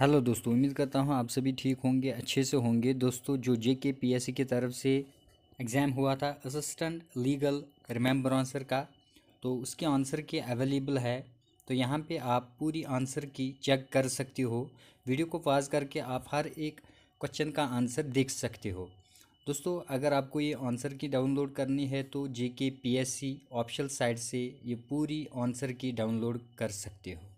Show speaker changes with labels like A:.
A: hello दोस्तों उम्मीद करता हूँ आप सभी ठीक होंगे अच्छे से होंगे दोस्तों जो जे के पी एस सी की तरफ से एग्ज़ाम हुआ था असिस्टेंट लीगल रिमेंबर आंसर का तो उसके आंसर के अवेलेबल है तो यहाँ पे आप पूरी आंसर की चेक कर सकते हो वीडियो को पास करके आप हर एक क्वेश्चन का आंसर देख सकते हो दोस्तों अगर आपको ये आंसर की डाउनलोड करनी है तो J K P S C option site से ये पूरी आंसर की डाउनलोड कर सकते हो